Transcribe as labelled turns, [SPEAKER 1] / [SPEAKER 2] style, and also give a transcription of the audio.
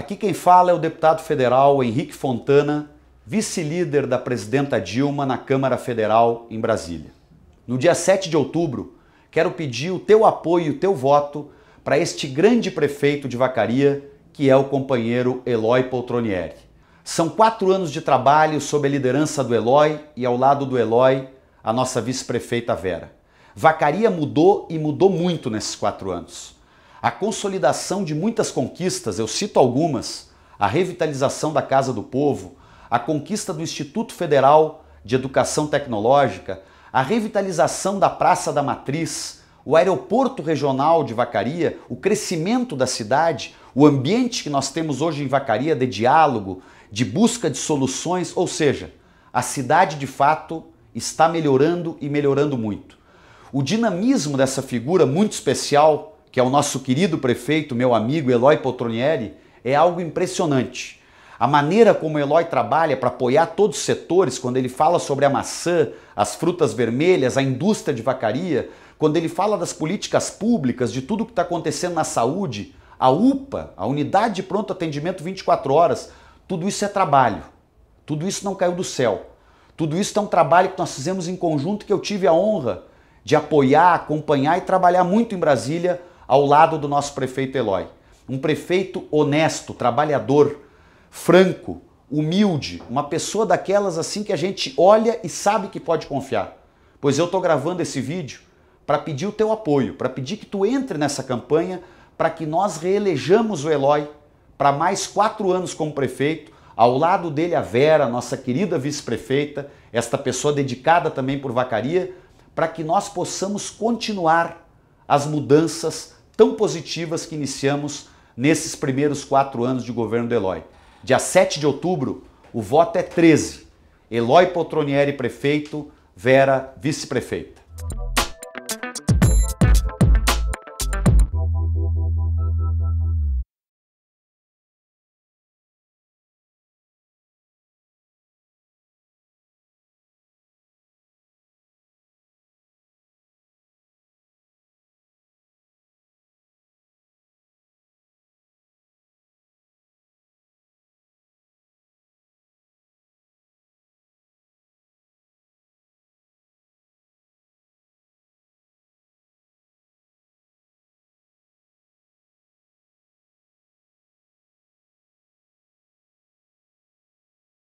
[SPEAKER 1] Aqui quem fala é o deputado federal Henrique Fontana, vice-líder da presidenta Dilma na Câmara Federal em Brasília. No dia 7 de outubro, quero pedir o teu apoio e o teu voto para este grande prefeito de Vacaria, que é o companheiro Eloy Poltronieri. São quatro anos de trabalho sob a liderança do Eloy e ao lado do Eloy, a nossa vice-prefeita Vera. Vacaria mudou e mudou muito nesses quatro anos a consolidação de muitas conquistas, eu cito algumas, a revitalização da Casa do Povo, a conquista do Instituto Federal de Educação Tecnológica, a revitalização da Praça da Matriz, o aeroporto regional de Vacaria, o crescimento da cidade, o ambiente que nós temos hoje em Vacaria de diálogo, de busca de soluções, ou seja, a cidade de fato está melhorando e melhorando muito. O dinamismo dessa figura muito especial que é o nosso querido prefeito, meu amigo Eloy Potronieri, é algo impressionante. A maneira como o Eloy trabalha para apoiar todos os setores, quando ele fala sobre a maçã, as frutas vermelhas, a indústria de vacaria, quando ele fala das políticas públicas, de tudo que está acontecendo na saúde, a UPA, a Unidade de Pronto Atendimento 24 Horas, tudo isso é trabalho. Tudo isso não caiu do céu. Tudo isso é um trabalho que nós fizemos em conjunto que eu tive a honra de apoiar, acompanhar e trabalhar muito em Brasília ao lado do nosso prefeito Eloy. Um prefeito honesto, trabalhador, franco, humilde, uma pessoa daquelas assim que a gente olha e sabe que pode confiar. Pois eu estou gravando esse vídeo para pedir o teu apoio, para pedir que tu entre nessa campanha para que nós reelejamos o Eloy para mais quatro anos como prefeito, ao lado dele a Vera, nossa querida vice-prefeita, esta pessoa dedicada também por Vacaria, para que nós possamos continuar as mudanças, tão positivas que iniciamos nesses primeiros quatro anos de governo do Eloy. Dia 7 de outubro, o voto é 13. Eloy Poltronieri, prefeito, Vera, vice-prefeita.